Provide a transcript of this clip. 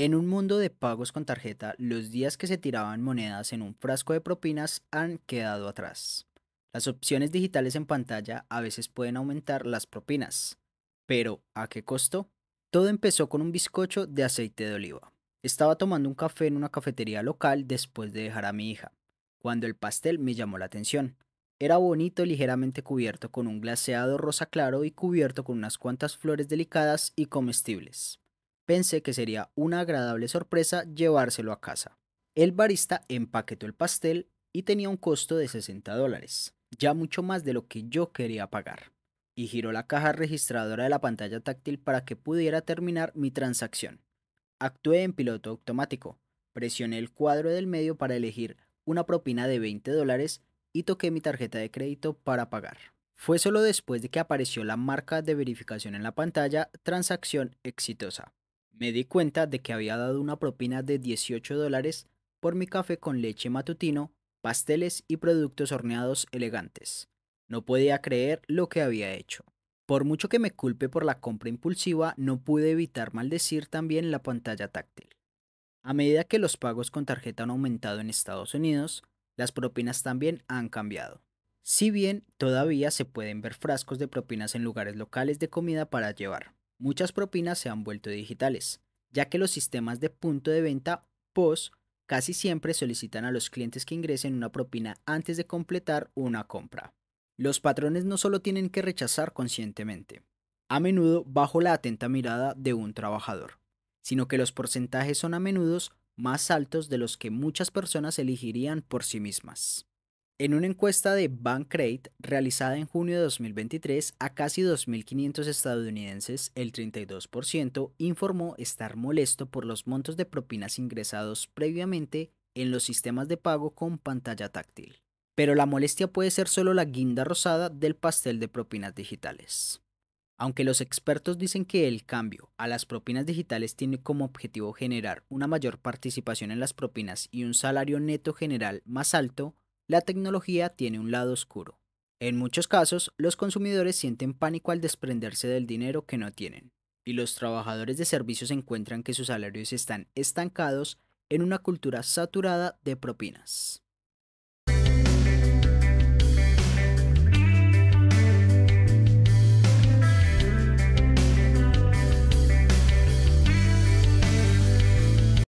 En un mundo de pagos con tarjeta, los días que se tiraban monedas en un frasco de propinas han quedado atrás. Las opciones digitales en pantalla a veces pueden aumentar las propinas. Pero, ¿a qué costo? Todo empezó con un bizcocho de aceite de oliva. Estaba tomando un café en una cafetería local después de dejar a mi hija, cuando el pastel me llamó la atención. Era bonito, ligeramente cubierto con un glaseado rosa claro y cubierto con unas cuantas flores delicadas y comestibles. Pensé que sería una agradable sorpresa llevárselo a casa. El barista empaquetó el pastel y tenía un costo de 60 dólares, ya mucho más de lo que yo quería pagar. Y giró la caja registradora de la pantalla táctil para que pudiera terminar mi transacción. Actué en piloto automático. Presioné el cuadro del medio para elegir una propina de 20 dólares y toqué mi tarjeta de crédito para pagar. Fue solo después de que apareció la marca de verificación en la pantalla, transacción exitosa me di cuenta de que había dado una propina de 18 dólares por mi café con leche matutino, pasteles y productos horneados elegantes. No podía creer lo que había hecho. Por mucho que me culpe por la compra impulsiva, no pude evitar maldecir también la pantalla táctil. A medida que los pagos con tarjeta han aumentado en Estados Unidos, las propinas también han cambiado. Si bien todavía se pueden ver frascos de propinas en lugares locales de comida para llevar, muchas propinas se han vuelto digitales, ya que los sistemas de punto de venta POS casi siempre solicitan a los clientes que ingresen una propina antes de completar una compra. Los patrones no solo tienen que rechazar conscientemente, a menudo bajo la atenta mirada de un trabajador, sino que los porcentajes son a menudo más altos de los que muchas personas elegirían por sí mismas. En una encuesta de Bankrate realizada en junio de 2023 a casi 2.500 estadounidenses, el 32% informó estar molesto por los montos de propinas ingresados previamente en los sistemas de pago con pantalla táctil. Pero la molestia puede ser solo la guinda rosada del pastel de propinas digitales. Aunque los expertos dicen que el cambio a las propinas digitales tiene como objetivo generar una mayor participación en las propinas y un salario neto general más alto, la tecnología tiene un lado oscuro. En muchos casos, los consumidores sienten pánico al desprenderse del dinero que no tienen, y los trabajadores de servicios encuentran que sus salarios están estancados en una cultura saturada de propinas.